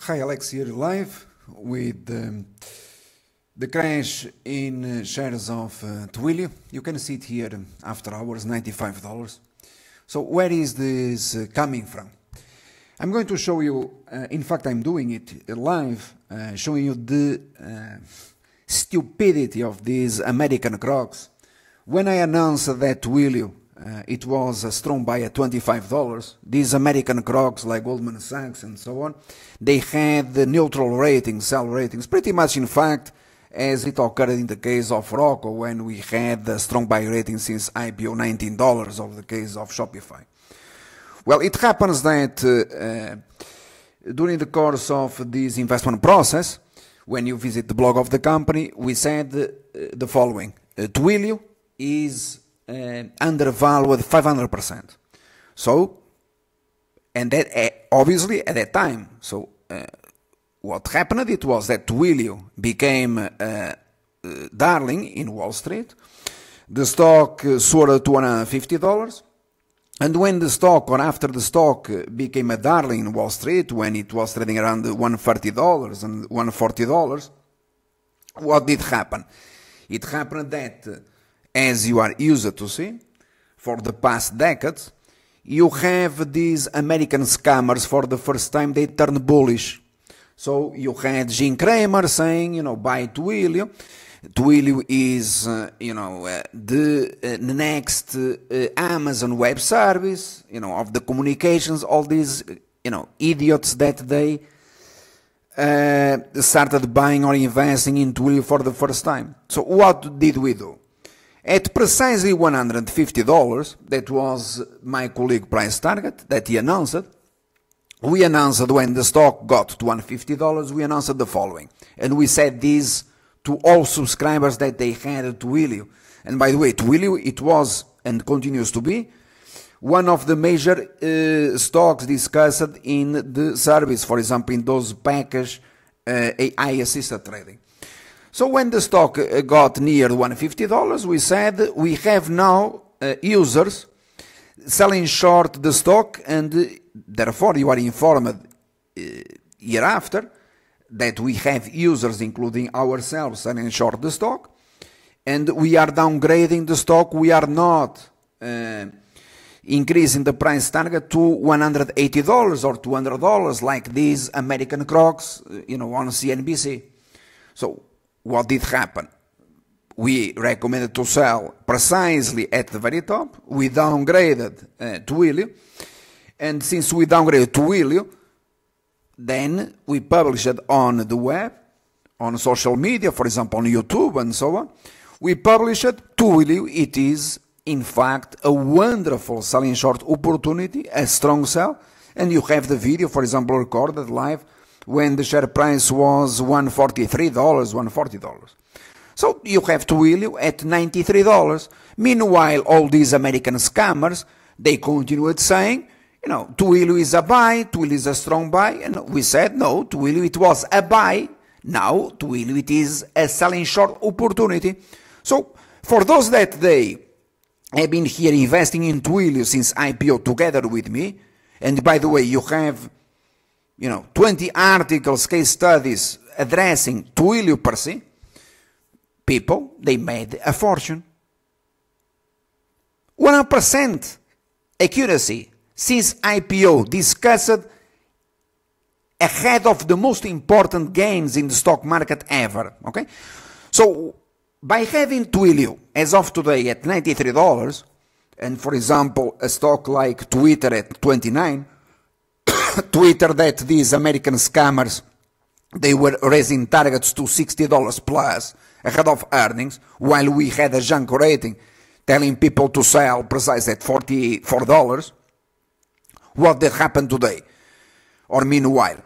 Hi Alex here live with um, the crash in uh, shares of uh, Twilio. You can see it here um, after hours, $95. So where is this uh, coming from? I'm going to show you, uh, in fact I'm doing it live, uh, showing you the uh, stupidity of these American crocs. When I announced that Twilio uh, it was uh, strong by uh, $25. These American crocs like Goldman Sachs and so on, they had the neutral ratings, sell ratings, pretty much in fact, as it occurred in the case of Rocco when we had the strong buy rating since IPO $19 of the case of Shopify. Well, it happens that uh, uh, during the course of this investment process, when you visit the blog of the company, we said uh, the following. Twilio is uh, undervalued 500%. So, and that uh, obviously at that time, so uh, what happened it was that Twilio became a eh, darling in Wall Street. The stock soared to $150. And when the stock, or after the stock, became a darling in Wall Street, when it was trading around $130 and $140, what did happen? It happened that as you are used to see for the past decades, you have these American scammers for the first time, they turn bullish. So you had Jim Cramer saying, you know, buy Twilio. Twilio is, uh, you know, uh, the uh, next uh, Amazon Web Service, you know, of the communications, all these, you know, idiots that they uh, started buying or investing in Twilio for the first time. So what did we do? At precisely $150, that was my colleague price target that he announced. We announced when the stock got to $150, we announced the following. And we said this to all subscribers that they had to Willio. And by the way, to Willio, it was and continues to be one of the major uh, stocks discussed in the service, for example, in those package uh, AI assisted trading. So when the stock uh, got near $150, we said we have now uh, users selling short the stock, and uh, therefore you are informed uh, hereafter that we have users, including ourselves, selling short the stock, and we are downgrading the stock. We are not uh, increasing the price target to $180 or $200 like these American crocs, you know, on CNBC. So what did happen? We recommended to sell precisely at the very top. We downgraded uh, to Willio. And since we downgraded to Willio, then we published on the web, on social media, for example, on YouTube and so on. We published to Willio. It is, in fact, a wonderful selling short opportunity, a strong sell. And you have the video, for example, recorded live when the share price was $143, $140. So you have Twilio at $93. Meanwhile, all these American scammers, they continued saying, you know, Twilio is a buy, Twilio is a strong buy. And we said, no, Twilio, it was a buy. Now, Twilio, it is a selling short opportunity. So for those that they have been here investing in Twilio since IPO together with me, and by the way, you have you know, 20 articles, case studies addressing Twilio per se, people, they made a fortune. 100% accuracy since IPO discussed ahead of the most important gains in the stock market ever. Okay, so by having Twilio as of today at $93, and for example, a stock like Twitter at 29, Twitter that these American scammers they were raising targets to $60 plus ahead of earnings, while we had a junk rating telling people to sell precise at $44. What did happen today? Or meanwhile,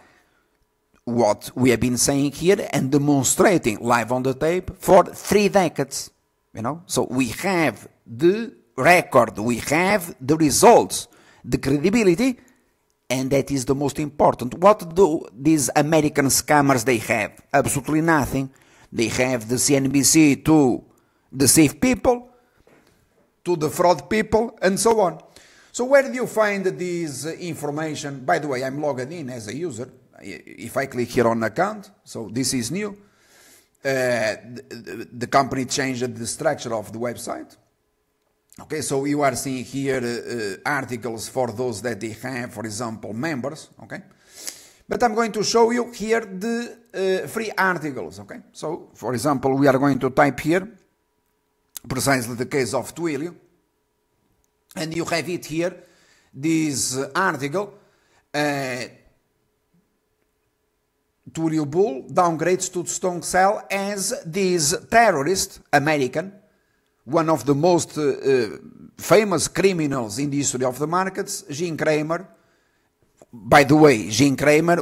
what we have been saying here and demonstrating live on the tape for three decades. You know, so we have the record, we have the results, the credibility and that is the most important. What do these American scammers they have? Absolutely nothing. They have the CNBC to deceive people, to defraud people, and so on. So where do you find this information? By the way, I'm logged in as a user. If I click here on account, so this is new. Uh, the, the company changed the structure of the website. Okay, so you are seeing here uh, uh, articles for those that they have, for example, members, okay? But I'm going to show you here the uh, free articles, okay? So, for example, we are going to type here, precisely the case of Twilio, and you have it here, this article, uh, Twilio Bull downgrades to Stone Cell as this terrorist, American, one of the most uh, uh, famous criminals in the history of the markets, Jean Kramer. By the way, Jean Kramer,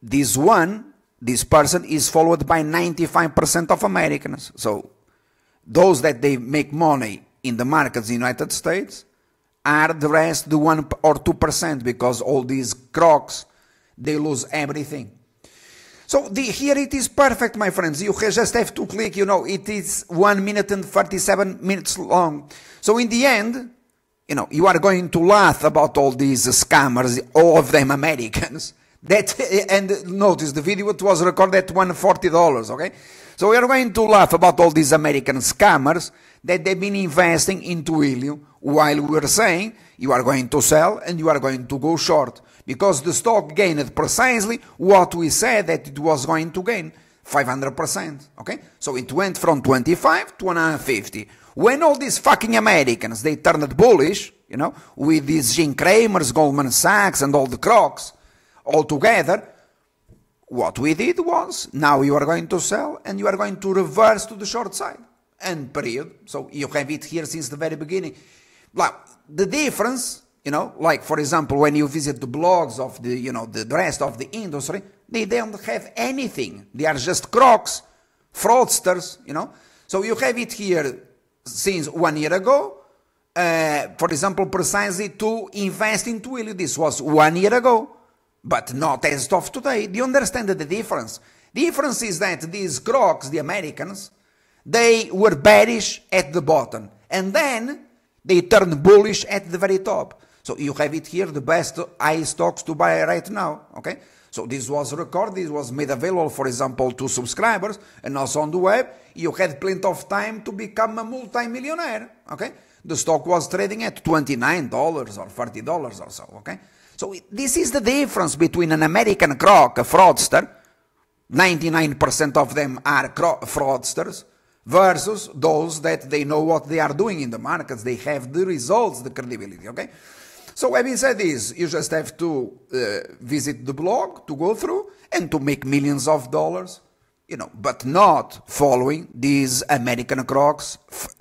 this one, this person is followed by 95% of Americans. So those that they make money in the markets in the United States are the rest the 1 or 2% because all these crocs, they lose everything. So the, here it is perfect, my friends. You just have to click, you know, it is 1 minute and forty-seven minutes long. So in the end, you know, you are going to laugh about all these scammers, all of them Americans. That, and notice the video it was recorded at $140, okay? So we are going to laugh about all these American scammers that they've been investing into Helium while we are saying you are going to sell and you are going to go short because the stock gained precisely what we said that it was going to gain 500%. Okay? So it went from 25 to 150. When all these fucking Americans, they turned bullish, you know, with these Jim Cramers, Goldman Sachs, and all the crocs all together, what we did was now you are going to sell and you are going to reverse to the short side. And period. So you have it here since the very beginning. Now, the difference you know, like for example, when you visit the blogs of the, you know, the rest of the industry, they don't have anything. They are just crocs, fraudsters, you know. So you have it here since one year ago. Uh, for example, precisely to invest in Twilio. This was one year ago, but not as of today. Do you understand the difference? The difference is that these crocs, the Americans, they were bearish at the bottom, and then they turned bullish at the very top. So you have it here, the best I stocks to buy right now, okay? So this was recorded, this was made available, for example, to subscribers and also on the web. You had plenty of time to become a multimillionaire, okay? The stock was trading at $29 or $40 or so, okay? So this is the difference between an American croc, a fraudster, 99% of them are fraudsters, versus those that they know what they are doing in the markets, they have the results, the credibility, okay? So having said this, you just have to uh, visit the blog to go through and to make millions of dollars, you know, but not following these American crocs,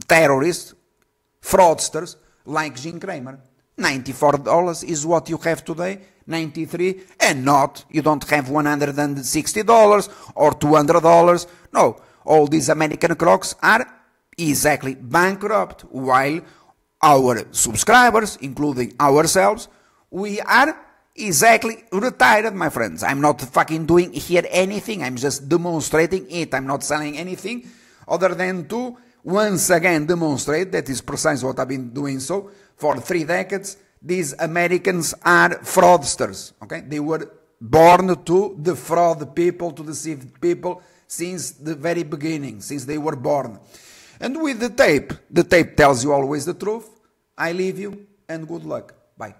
terrorists, fraudsters like Jim Cramer. $94 is what you have today, 93 and not, you don't have $160 or $200. No, all these American crocs are exactly bankrupt while our subscribers, including ourselves, we are exactly retired, my friends. I'm not fucking doing here anything. I'm just demonstrating it. I'm not selling anything other than to once again demonstrate that is precisely what I've been doing so for three decades. These Americans are fraudsters. Okay, they were born to defraud people, to deceive people since the very beginning, since they were born. And with the tape, the tape tells you always the truth. I leave you and good luck. Bye.